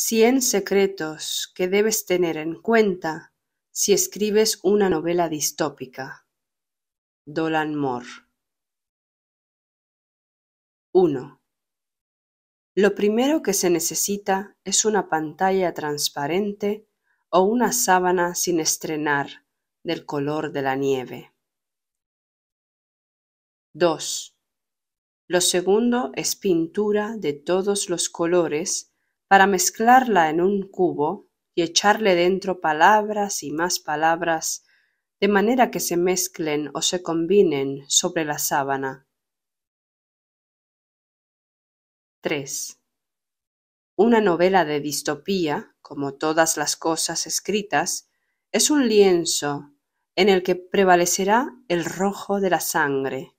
100 secretos que debes tener en cuenta si escribes una novela distópica. Dolan Moore. 1. Lo primero que se necesita es una pantalla transparente o una sábana sin estrenar del color de la nieve. 2. Lo segundo es pintura de todos los colores para mezclarla en un cubo y echarle dentro palabras y más palabras, de manera que se mezclen o se combinen sobre la sábana. 3. Una novela de distopía, como todas las cosas escritas, es un lienzo en el que prevalecerá el rojo de la sangre.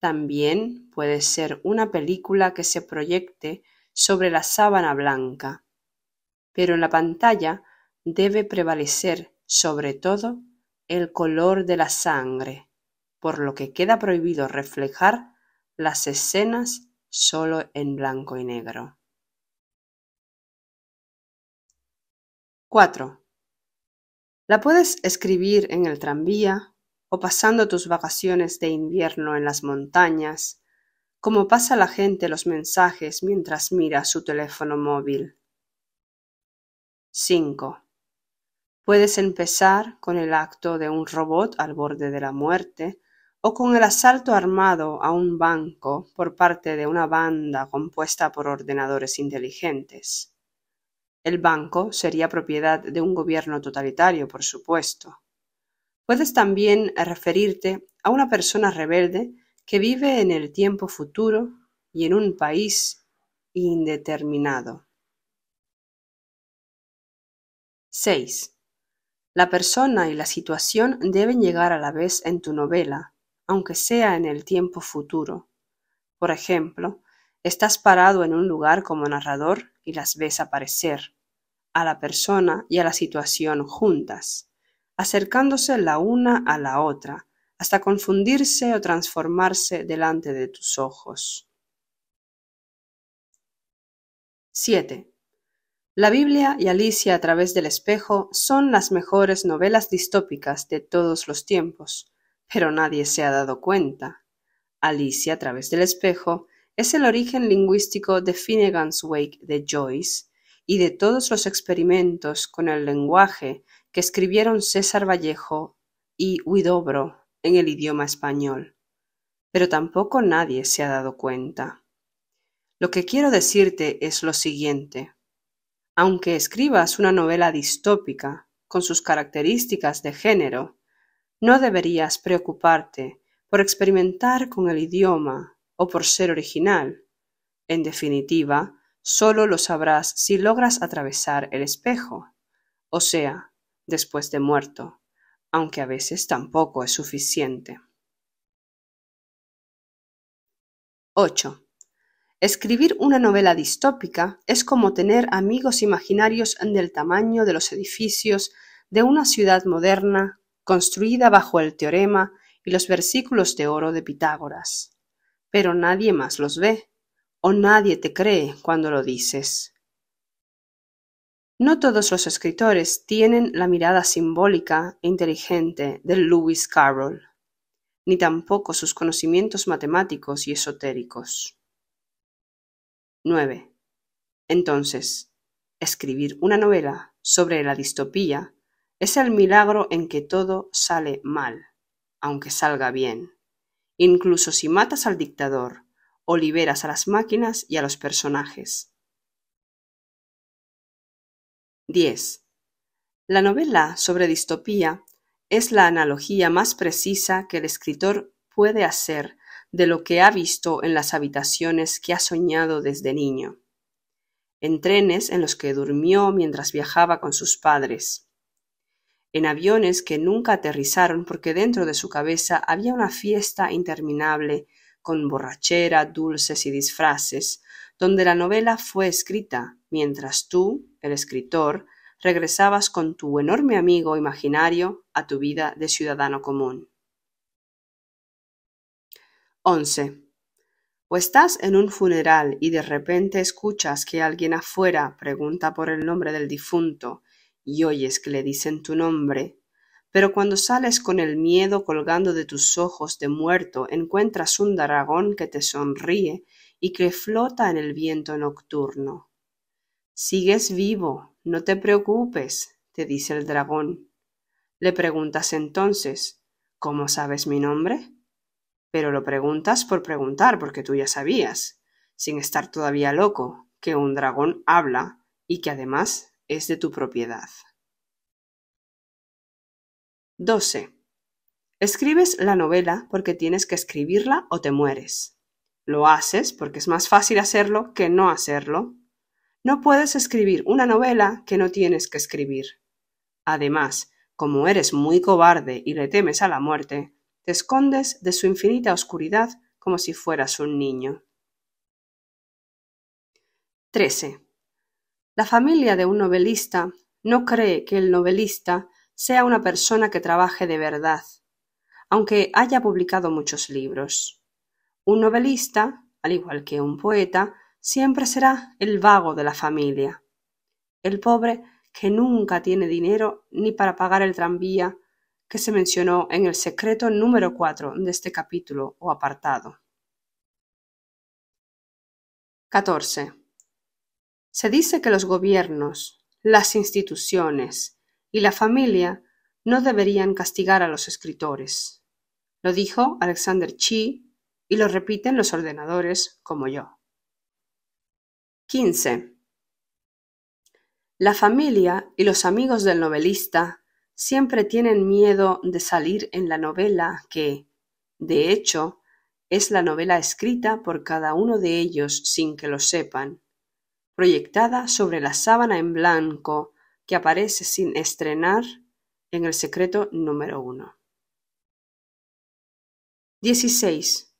También puede ser una película que se proyecte sobre la sábana blanca. Pero en la pantalla debe prevalecer, sobre todo, el color de la sangre, por lo que queda prohibido reflejar las escenas solo en blanco y negro. 4. La puedes escribir en el tranvía o pasando tus vacaciones de invierno en las montañas, cómo pasa la gente los mensajes mientras mira su teléfono móvil. 5. Puedes empezar con el acto de un robot al borde de la muerte o con el asalto armado a un banco por parte de una banda compuesta por ordenadores inteligentes. El banco sería propiedad de un gobierno totalitario, por supuesto. Puedes también referirte a una persona rebelde que vive en el tiempo futuro y en un país indeterminado. 6. La persona y la situación deben llegar a la vez en tu novela, aunque sea en el tiempo futuro. Por ejemplo, estás parado en un lugar como narrador y las ves aparecer, a la persona y a la situación juntas, acercándose la una a la otra, hasta confundirse o transformarse delante de tus ojos. 7. La Biblia y Alicia a través del espejo son las mejores novelas distópicas de todos los tiempos, pero nadie se ha dado cuenta. Alicia a través del espejo es el origen lingüístico de Finnegan's Wake de Joyce y de todos los experimentos con el lenguaje que escribieron César Vallejo y Huidobro en el idioma español, pero tampoco nadie se ha dado cuenta. Lo que quiero decirte es lo siguiente. Aunque escribas una novela distópica, con sus características de género, no deberías preocuparte por experimentar con el idioma o por ser original. En definitiva, solo lo sabrás si logras atravesar el espejo, o sea, después de muerto aunque a veces tampoco es suficiente. 8. Escribir una novela distópica es como tener amigos imaginarios del tamaño de los edificios de una ciudad moderna construida bajo el teorema y los versículos de oro de Pitágoras. Pero nadie más los ve, o nadie te cree cuando lo dices. No todos los escritores tienen la mirada simbólica e inteligente de Lewis Carroll, ni tampoco sus conocimientos matemáticos y esotéricos. 9. Entonces, escribir una novela sobre la distopía es el milagro en que todo sale mal, aunque salga bien, incluso si matas al dictador o liberas a las máquinas y a los personajes 10. La novela sobre distopía es la analogía más precisa que el escritor puede hacer de lo que ha visto en las habitaciones que ha soñado desde niño, en trenes en los que durmió mientras viajaba con sus padres, en aviones que nunca aterrizaron porque dentro de su cabeza había una fiesta interminable con borrachera, dulces y disfraces, donde la novela fue escrita, mientras tú, el escritor, regresabas con tu enorme amigo imaginario a tu vida de ciudadano común. 11. O estás en un funeral y de repente escuchas que alguien afuera pregunta por el nombre del difunto y oyes que le dicen tu nombre, pero cuando sales con el miedo colgando de tus ojos de muerto encuentras un dragón que te sonríe y que flota en el viento nocturno. Sigues vivo, no te preocupes, te dice el dragón. Le preguntas entonces, ¿cómo sabes mi nombre? Pero lo preguntas por preguntar, porque tú ya sabías, sin estar todavía loco, que un dragón habla y que además es de tu propiedad. 12. Escribes la novela porque tienes que escribirla o te mueres. Lo haces porque es más fácil hacerlo que no hacerlo no puedes escribir una novela que no tienes que escribir. Además, como eres muy cobarde y le temes a la muerte, te escondes de su infinita oscuridad como si fueras un niño. 13. La familia de un novelista no cree que el novelista sea una persona que trabaje de verdad, aunque haya publicado muchos libros. Un novelista, al igual que un poeta, siempre será el vago de la familia, el pobre que nunca tiene dinero ni para pagar el tranvía que se mencionó en el secreto número 4 de este capítulo o apartado. 14. Se dice que los gobiernos, las instituciones y la familia no deberían castigar a los escritores. Lo dijo Alexander Chi y lo repiten los ordenadores como yo. 15. La familia y los amigos del novelista siempre tienen miedo de salir en la novela que, de hecho, es la novela escrita por cada uno de ellos sin que lo sepan, proyectada sobre la sábana en blanco que aparece sin estrenar en el secreto número uno. 16.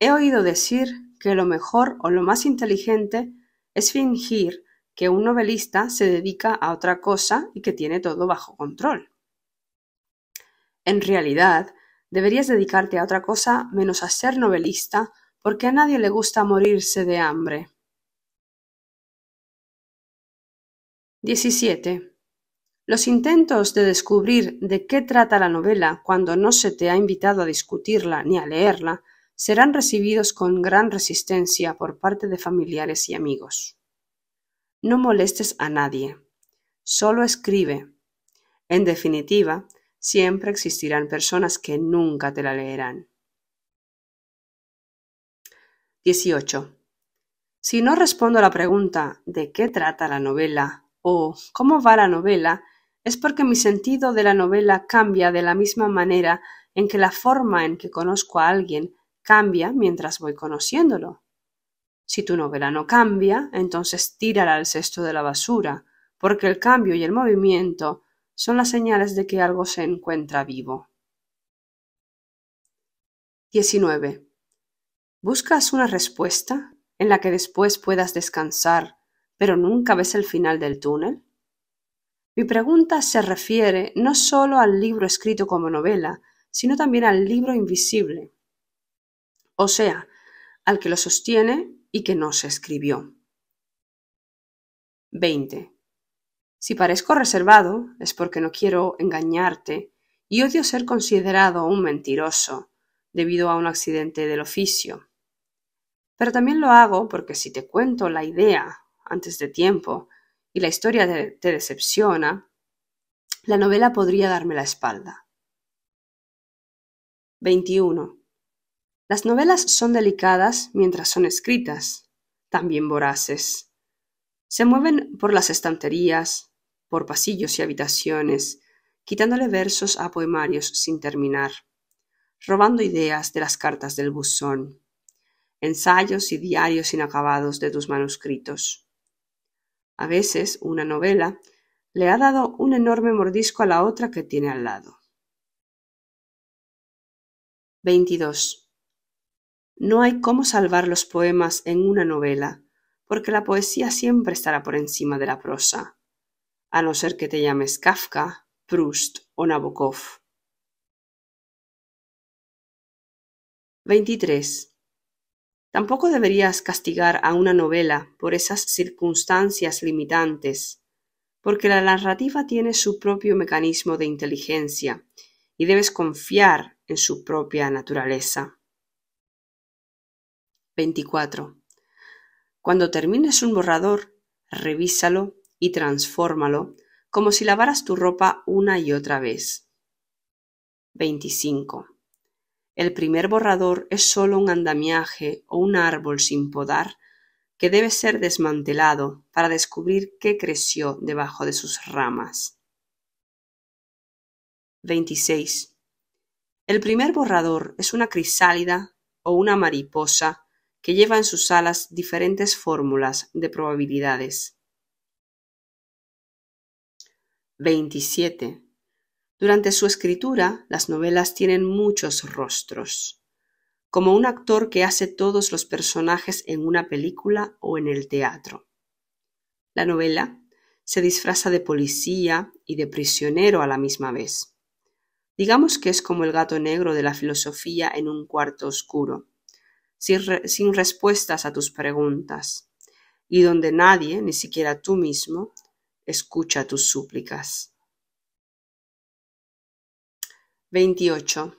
He oído decir que lo mejor o lo más inteligente es fingir que un novelista se dedica a otra cosa y que tiene todo bajo control. En realidad, deberías dedicarte a otra cosa menos a ser novelista porque a nadie le gusta morirse de hambre. 17. Los intentos de descubrir de qué trata la novela cuando no se te ha invitado a discutirla ni a leerla serán recibidos con gran resistencia por parte de familiares y amigos. No molestes a nadie, solo escribe. En definitiva, siempre existirán personas que nunca te la leerán. 18. Si no respondo a la pregunta ¿de qué trata la novela? o ¿cómo va la novela? es porque mi sentido de la novela cambia de la misma manera en que la forma en que conozco a alguien cambia mientras voy conociéndolo. Si tu novela no cambia, entonces tírala al cesto de la basura, porque el cambio y el movimiento son las señales de que algo se encuentra vivo. 19. ¿Buscas una respuesta en la que después puedas descansar, pero nunca ves el final del túnel? Mi pregunta se refiere no solo al libro escrito como novela, sino también al libro invisible, o sea, al que lo sostiene y que no se escribió. 20. Si parezco reservado es porque no quiero engañarte y odio ser considerado un mentiroso debido a un accidente del oficio. Pero también lo hago porque si te cuento la idea antes de tiempo y la historia te, decepciona, la novela podría darme la espalda. 21. Las novelas son delicadas mientras son escritas, también voraces. Se mueven por las estanterías, por pasillos y habitaciones, quitándole versos a poemarios sin terminar, robando ideas de las cartas del buzón, ensayos y diarios inacabados de tus manuscritos. A veces una novela le ha dado un enorme mordisco a la otra que tiene al lado. 22. No hay cómo salvar los poemas en una novela, porque la poesía siempre estará por encima de la prosa, a no ser que te llames Kafka, Proust o Nabokov. 23. Tampoco deberías castigar a una novela por esas circunstancias limitantes, porque la narrativa tiene su propio mecanismo de inteligencia y debes confiar en su propia naturaleza. 24. Cuando termines un borrador, revísalo y transfórmalo como si lavaras tu ropa una y otra vez. 25. El primer borrador es solo un andamiaje o un árbol sin podar que debe ser desmantelado para descubrir qué creció debajo de sus ramas. 26. El primer borrador es una crisálida o una mariposa que lleva en sus alas diferentes fórmulas de probabilidades. 27. Durante su escritura, las novelas tienen muchos rostros, como un actor que hace todos los personajes en una película o en el teatro. La novela se disfraza de policía y de prisionero a la misma vez. Digamos que es como el gato negro de la filosofía en un cuarto oscuro sin, respuestas a tus preguntas y donde nadie, ni siquiera tú mismo, escucha tus súplicas. 28.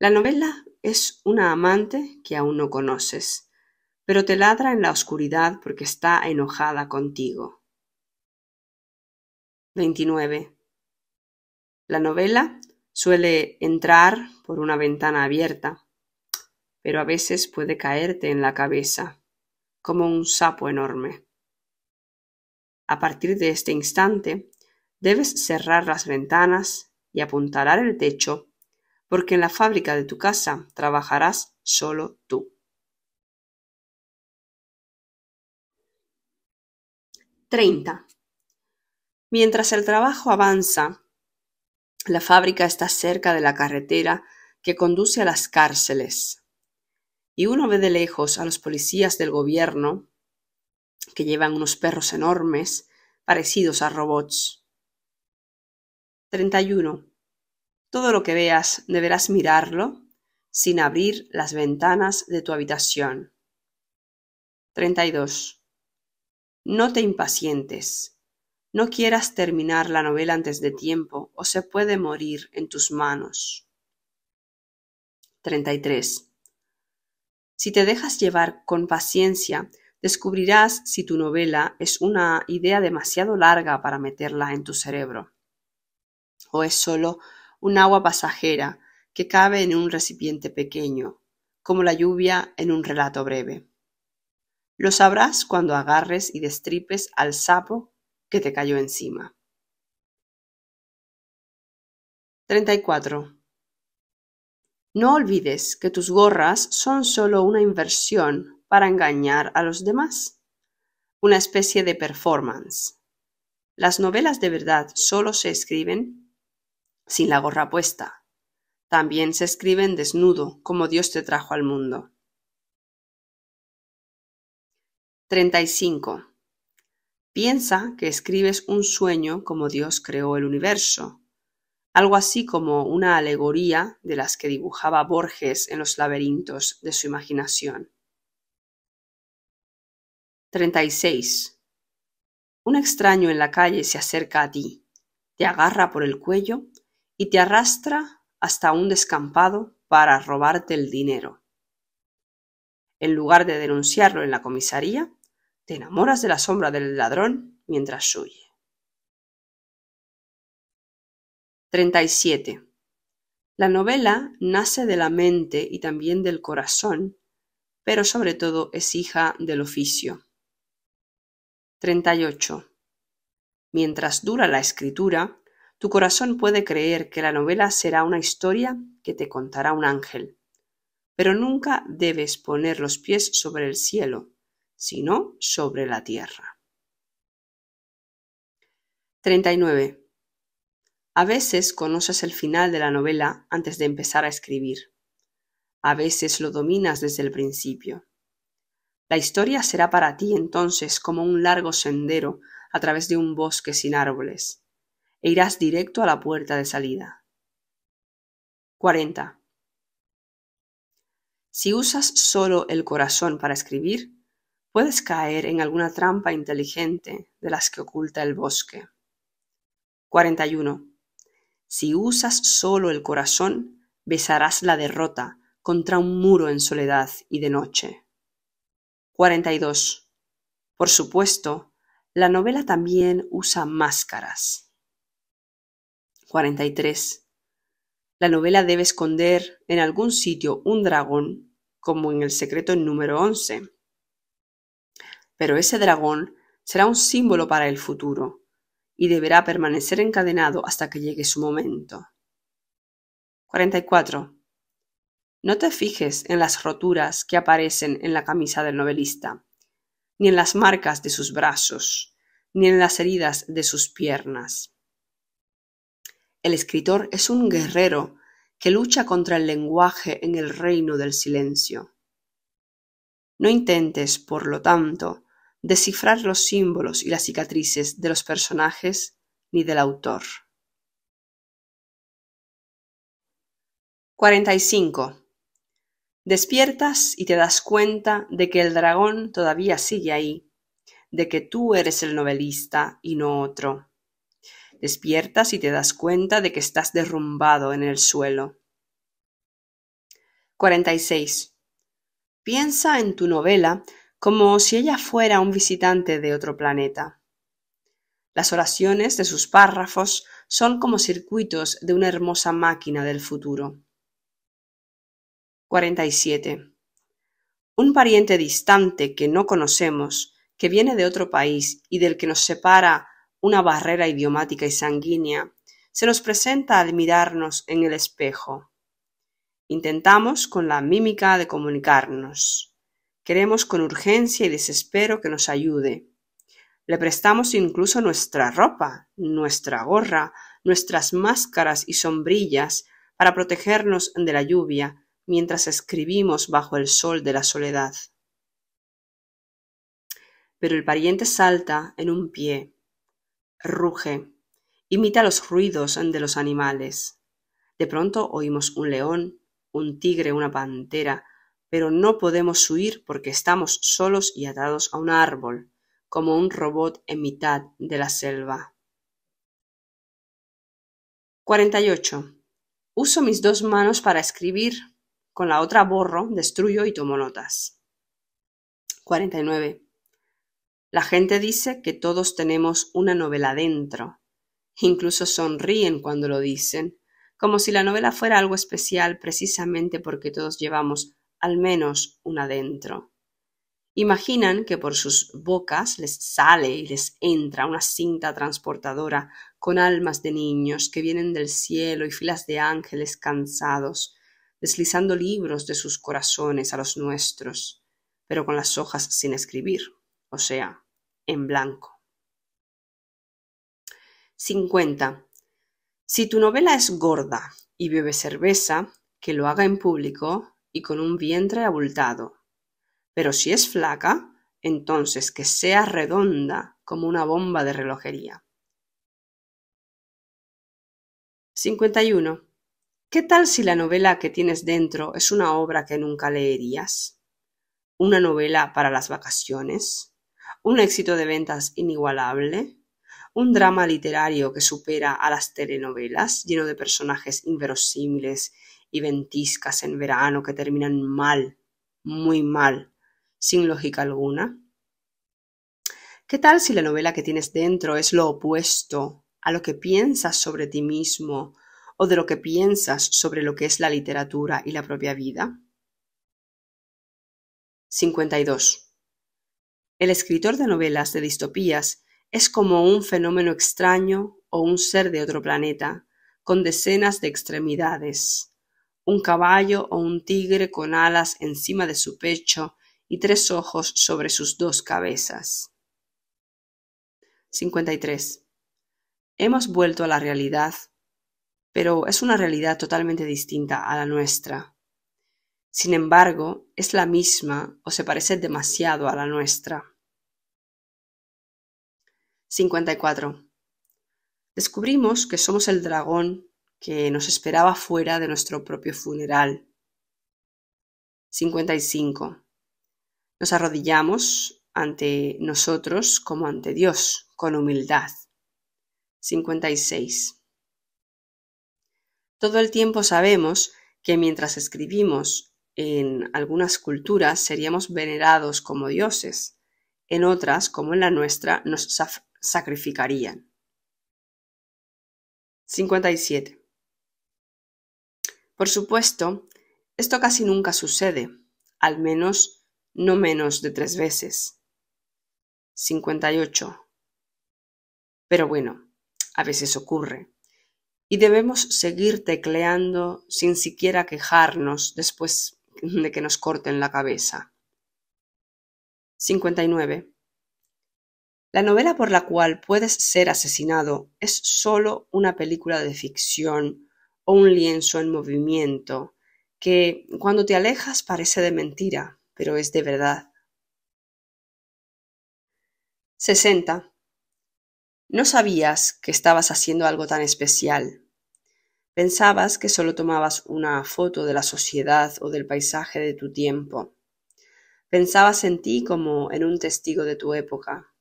La novela es una amante que aún no conoces, pero te ladra en la oscuridad porque está enojada contigo. 29. La novela suele entrar por una ventana abierta pero a veces puede caerte en la cabeza, como un sapo enorme. A partir de este instante, debes cerrar las ventanas y apuntalar el techo, porque en la fábrica de tu casa trabajarás solo tú. 30. Mientras el trabajo avanza, la fábrica está cerca de la carretera que conduce a las cárceles. Y uno ve de lejos a los policías del gobierno que llevan unos perros enormes parecidos a robots. 31. Todo lo que veas deberás mirarlo sin abrir las ventanas de tu habitación. 32. No te impacientes. No quieras terminar la novela antes de tiempo o se puede morir en tus manos. 33. Si te dejas llevar con paciencia, descubrirás si tu novela es una idea demasiado larga para meterla en tu cerebro, o es solo un agua pasajera que cabe en un recipiente pequeño, como la lluvia en un relato breve. Lo sabrás cuando agarres y destripes al sapo que te cayó encima. 34. No olvides que tus gorras son solo una inversión para engañar a los demás, una especie de performance. Las novelas de verdad solo se escriben sin la gorra puesta. También se escriben desnudo, como Dios te trajo al mundo. 35. Piensa que escribes un sueño como Dios creó el universo, algo así como una alegoría de las que dibujaba Borges en los laberintos de su imaginación. 36. Un extraño en la calle se acerca a ti, te agarra por el cuello y te arrastra hasta un descampado para robarte el dinero. En lugar de denunciarlo en la comisaría, te enamoras de la sombra del ladrón mientras huye. 37. La novela nace de la mente y también del corazón, pero sobre todo es hija del oficio. 38. Mientras dura la escritura, tu corazón puede creer que la novela será una historia que te contará un ángel, pero nunca debes poner los pies sobre el cielo, sino sobre la tierra. 39. A veces conoces el final de la novela antes de empezar a escribir. A veces lo dominas desde el principio. La historia será para ti entonces como un largo sendero a través de un bosque sin árboles, e irás directo a la puerta de salida. 40. Si usas solo el corazón para escribir, puedes caer en alguna trampa inteligente de las que oculta el bosque. 41. Si usas solo el corazón, besarás la derrota contra un muro en soledad y de noche. 42. Por supuesto, la novela también usa máscaras. 43. La novela debe esconder en algún sitio un dragón, como en el secreto número 11. Pero ese dragón será un símbolo para el futuro, y deberá permanecer encadenado hasta que llegue su momento. 44. No te fijes en las roturas que aparecen en la camisa del novelista, ni en las marcas de sus brazos, ni en las heridas de sus piernas. El escritor es un guerrero que lucha contra el lenguaje en el reino del silencio. No intentes, por lo tanto, descifrar los símbolos y las cicatrices de los personajes ni del autor. 45. Despiertas y te das cuenta de que el dragón todavía sigue ahí, de que tú eres el novelista y no otro. Despiertas y te das cuenta de que estás derrumbado en el suelo. 46. Piensa en tu novela como si ella fuera un visitante de otro planeta. Las oraciones de sus párrafos son como circuitos de una hermosa máquina del futuro. 47. Un pariente distante que no conocemos, que viene de otro país y del que nos separa una barrera idiomática y sanguínea, se nos presenta al mirarnos en el espejo. Intentamos con la mímica de comunicarnos. Queremos con urgencia y desespero que nos ayude. Le prestamos incluso nuestra ropa, nuestra gorra, nuestras máscaras y sombrillas para protegernos de la lluvia mientras escribimos bajo el sol de la soledad. Pero el pariente salta en un pie, ruge, imita los ruidos de los animales. De pronto oímos un león, un tigre, una pantera, pero no podemos huir porque estamos solos y atados a un árbol, como un robot en mitad de la selva. 48. Uso mis dos manos para escribir, con la otra borro, destruyo y tomo notas. 49. La gente dice que todos tenemos una novela dentro. Incluso sonríen cuando lo dicen, como si la novela fuera algo especial precisamente porque todos llevamos al menos una adentro. Imaginan que por sus bocas les sale y les entra una cinta transportadora con almas de niños que vienen del cielo y filas de ángeles cansados, deslizando libros de sus corazones a los nuestros, pero con las hojas sin escribir, o sea, en blanco. 50. Si tu novela es gorda y bebe cerveza, que lo haga en público y con un vientre abultado. Pero si es flaca, entonces que sea redonda como una bomba de relojería. 51. ¿Qué tal si la novela que tienes dentro es una obra que nunca leerías? ¿Una novela para las vacaciones? ¿Un éxito de ventas inigualable? ¿Un drama literario que supera a las telenovelas, lleno de personajes inverosímiles y ventiscas en verano que terminan mal, muy mal, sin lógica alguna? ¿Qué tal si la novela que tienes dentro es lo opuesto a lo que piensas sobre ti mismo o de lo que piensas sobre lo que es la literatura y la propia vida? 52. El escritor de novelas de distopías es como un fenómeno extraño o un ser de otro planeta, con decenas de extremidades, un caballo o un tigre con alas encima de su pecho y tres ojos sobre sus dos cabezas. 53. Hemos vuelto a la realidad, pero es una realidad totalmente distinta a la nuestra. Sin embargo, es la misma o se parece demasiado a la nuestra. 54. Descubrimos que somos el dragón que nos esperaba fuera de nuestro propio funeral. 55. Nos arrodillamos ante nosotros como ante Dios, con humildad. 56. Todo el tiempo sabemos que mientras escribimos en algunas culturas seríamos venerados como dioses, en otras, como en la nuestra, nos sacrificarían. 57. Por supuesto, esto casi nunca sucede, al menos no menos de tres veces. 58. Pero bueno, a veces ocurre. Y debemos seguir tecleando sin siquiera quejarnos después de que nos corten la cabeza. 59. La novela por la cual puedes ser asesinado es solo una película de ficción o un lienzo en movimiento que cuando te alejas parece de mentira, pero es de verdad. 60. No sabías que estabas haciendo algo tan especial. Pensabas que solo tomabas una foto de la sociedad o del paisaje de tu tiempo. Pensabas en ti como en un testigo de tu época.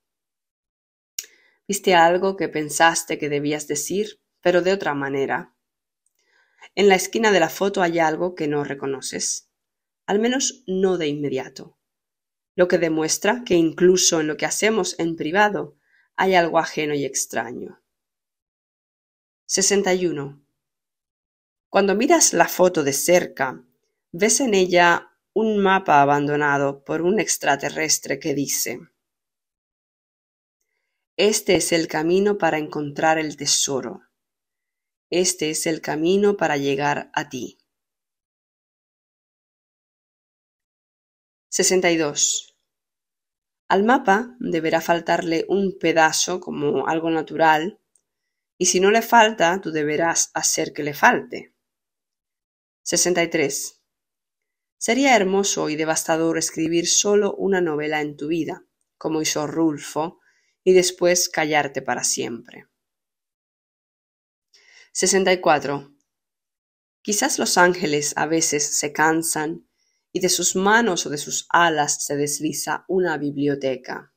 Viste algo que pensaste que debías decir, pero de otra manera en la esquina de la foto hay algo que no reconoces, al menos no de inmediato, lo que demuestra que incluso en lo que hacemos en privado hay algo ajeno y extraño. 61. Cuando miras la foto de cerca, ves en ella un mapa abandonado por un extraterrestre que dice, Este es el camino para encontrar el tesoro. Este es el camino para llegar a ti. 62. Al mapa deberá faltarle un pedazo como algo natural, y si no le falta, tú deberás hacer que le falte. 63. Sería hermoso y devastador escribir solo una novela en tu vida, como hizo Rulfo, y después callarte para siempre. 64. Quizás los ángeles a veces se cansan y de sus manos o de sus alas se desliza una biblioteca.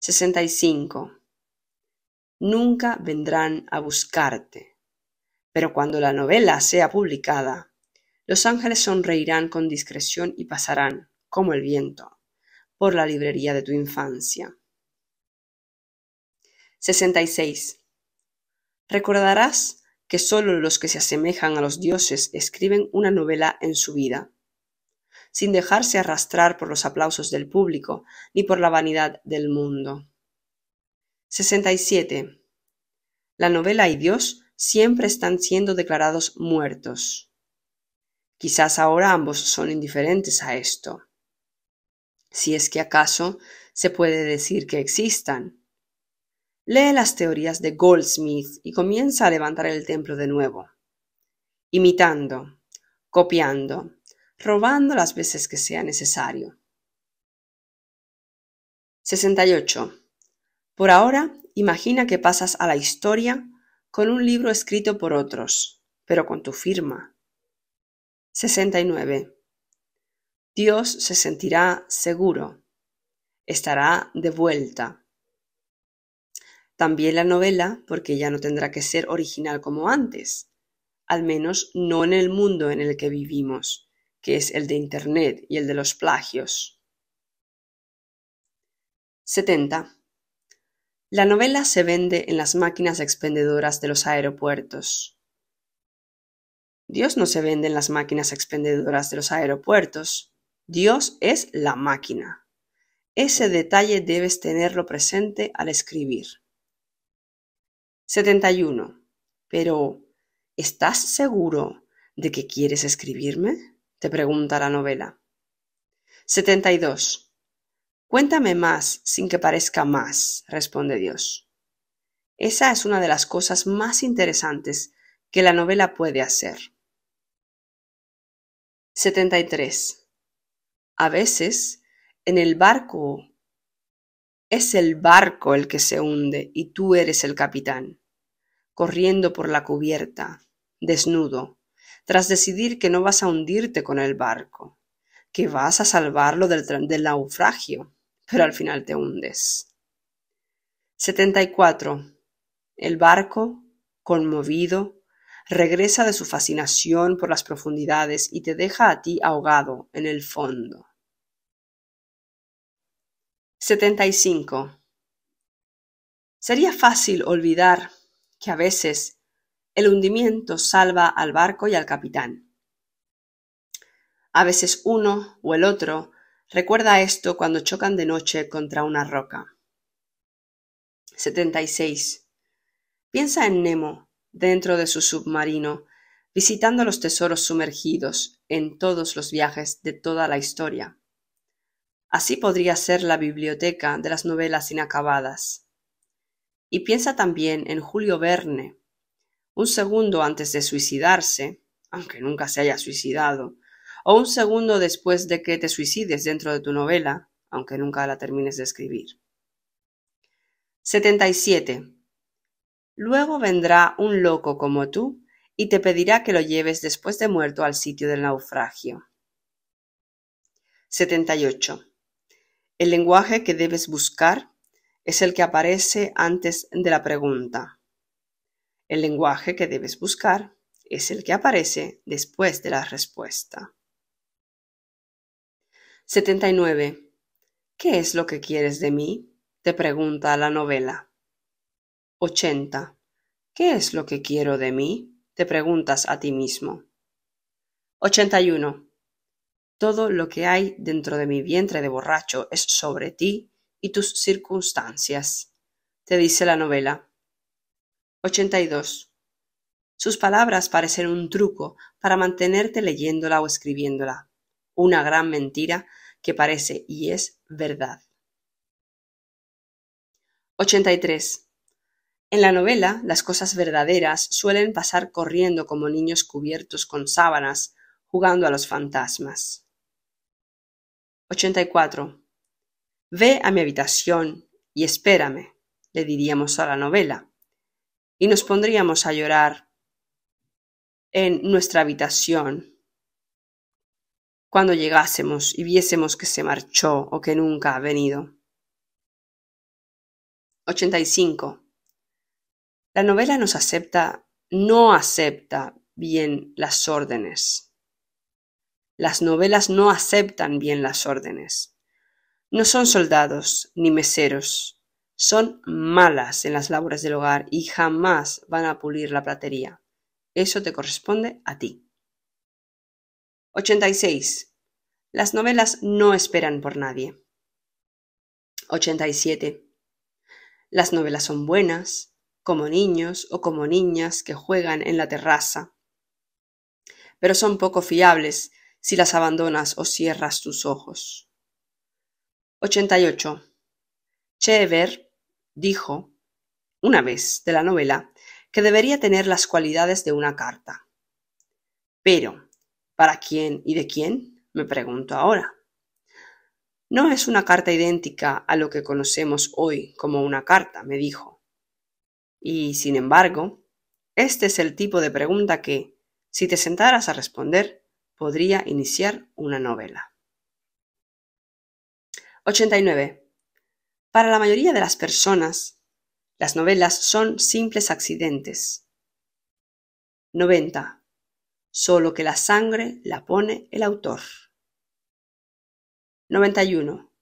65. Nunca vendrán a buscarte, pero cuando la novela sea publicada, los ángeles sonreirán con discreción y pasarán, como el viento, por la librería de tu infancia. 66. Recordarás que sólo los que se asemejan a los dioses escriben una novela en su vida, sin dejarse arrastrar por los aplausos del público ni por la vanidad del mundo. 67. La novela y Dios siempre están siendo declarados muertos. Quizás ahora ambos son indiferentes a esto. Si es que acaso se puede decir que existan, lee las teorías de Goldsmith y comienza a levantar el templo de nuevo, imitando, copiando, robando las veces que sea necesario. 68. Por ahora, imagina que pasas a la historia con un libro escrito por otros, pero con tu firma. 69. Dios se sentirá seguro. Estará de vuelta también la novela, porque ya no tendrá que ser original como antes, al menos no en el mundo en el que vivimos, que es el de Internet y el de los plagios. 70. La novela se vende en las máquinas expendedoras de los aeropuertos. Dios no se vende en las máquinas expendedoras de los aeropuertos. Dios es la máquina. Ese detalle debes tenerlo presente al escribir. 71. Pero, ¿estás seguro de que quieres escribirme? te pregunta la novela. 72. Cuéntame más sin que parezca más, responde Dios. Esa es una de las cosas más interesantes que la novela puede hacer. 73. A veces, en el barco, es el barco el que se hunde y tú eres el capitán corriendo por la cubierta, desnudo, tras decidir que no vas a hundirte con el barco, que vas a salvarlo del, naufragio, pero al final te hundes. 74. El barco, conmovido, regresa de su fascinación por las profundidades y te deja a ti ahogado en el fondo. 75. Sería fácil olvidar que a veces el hundimiento salva al barco y al capitán. A veces uno o el otro recuerda esto cuando chocan de noche contra una roca. 76. Piensa en Nemo, dentro de su submarino, visitando los tesoros sumergidos en todos los viajes de toda la historia. Así podría ser la biblioteca de las novelas inacabadas y piensa también en Julio Verne. Un segundo antes de suicidarse, aunque nunca se haya suicidado, o un segundo después de que te suicides dentro de tu novela, aunque nunca la termines de escribir. 77. Luego vendrá un loco como tú y te pedirá que lo lleves después de muerto al sitio del naufragio. 78. El lenguaje que debes buscar es el que aparece antes de la pregunta. El lenguaje que debes buscar es el que aparece después de la respuesta. 79. ¿Qué es lo que quieres de mí? te pregunta la novela. 80. ¿Qué es lo que quiero de mí? te preguntas a ti mismo. 81. Todo lo que hay dentro de mi vientre de borracho es sobre ti y tus circunstancias, te dice la novela. 82. Sus palabras parecen un truco para mantenerte leyéndola o escribiéndola, una gran mentira que parece y es verdad. 83. En la novela, las cosas verdaderas suelen pasar corriendo como niños cubiertos con sábanas, jugando a los fantasmas. 84. Ve a mi habitación y espérame, le diríamos a la novela, y nos pondríamos a llorar en nuestra habitación cuando llegásemos y viésemos que se marchó o que nunca ha venido. 85. La novela nos acepta, no acepta bien las órdenes. Las novelas no aceptan bien las órdenes. No son soldados ni meseros, son malas en las labores del hogar y jamás van a pulir la platería. Eso te corresponde a ti. 86. Las novelas no esperan por nadie. 87. Las novelas son buenas, como niños o como niñas que juegan en la terraza, pero son poco fiables si las abandonas o cierras tus ojos. 88. Cheever dijo una vez de la novela que debería tener las cualidades de una carta. Pero, ¿para quién y de quién? Me pregunto ahora. No es una carta idéntica a lo que conocemos hoy como una carta, me dijo. Y, sin embargo, este es el tipo de pregunta que, si te sentaras a responder, podría iniciar una novela. 89. Para la mayoría de las personas, las novelas son simples accidentes. 90. Solo que la sangre la pone el autor. 91.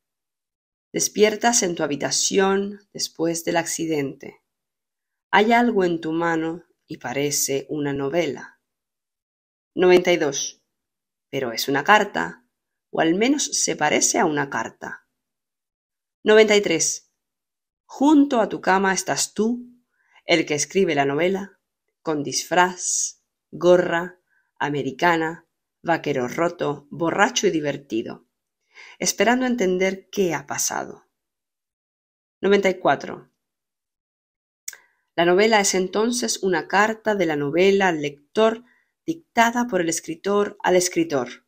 Despiertas en tu habitación después del accidente. Hay algo en tu mano y parece una novela. 92. Pero es una carta, o al menos se parece a una carta. 93. Junto a tu cama estás tú, el que escribe la novela, con disfraz, gorra, americana, vaquero roto, borracho y divertido, esperando entender qué ha pasado. 94. La novela es entonces una carta de la novela al lector dictada por el escritor al escritor.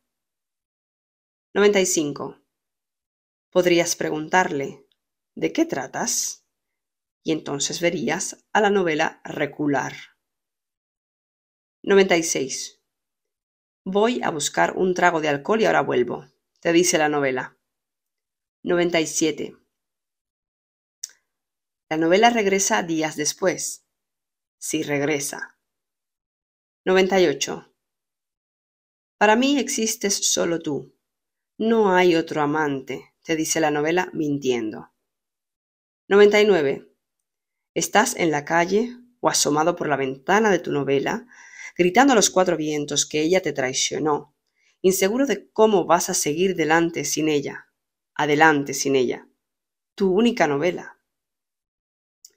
95. Podrías preguntarle, ¿de qué tratas? Y entonces verías a la novela recular. 96. Voy a buscar un trago de alcohol y ahora vuelvo, te dice la novela. 97. La novela regresa días después. Si sí, regresa. 98. Para mí existes solo tú. No hay otro amante te dice la novela mintiendo. 99. Estás en la calle o asomado por la ventana de tu novela, gritando a los cuatro vientos que ella te traicionó, inseguro de cómo vas a seguir delante sin ella, adelante sin ella, tu única novela.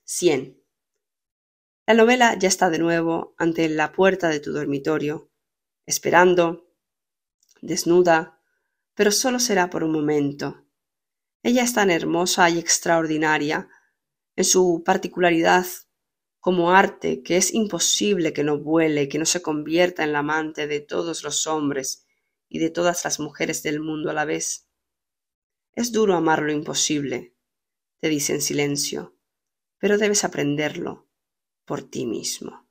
100. La novela ya está de nuevo ante la puerta de tu dormitorio, esperando, desnuda, pero solo será por un momento. Ella es tan hermosa y extraordinaria en su particularidad como arte que es imposible que no vuele, que no se convierta en la amante de todos los hombres y de todas las mujeres del mundo a la vez. Es duro amar lo imposible, te dice en silencio, pero debes aprenderlo por ti mismo.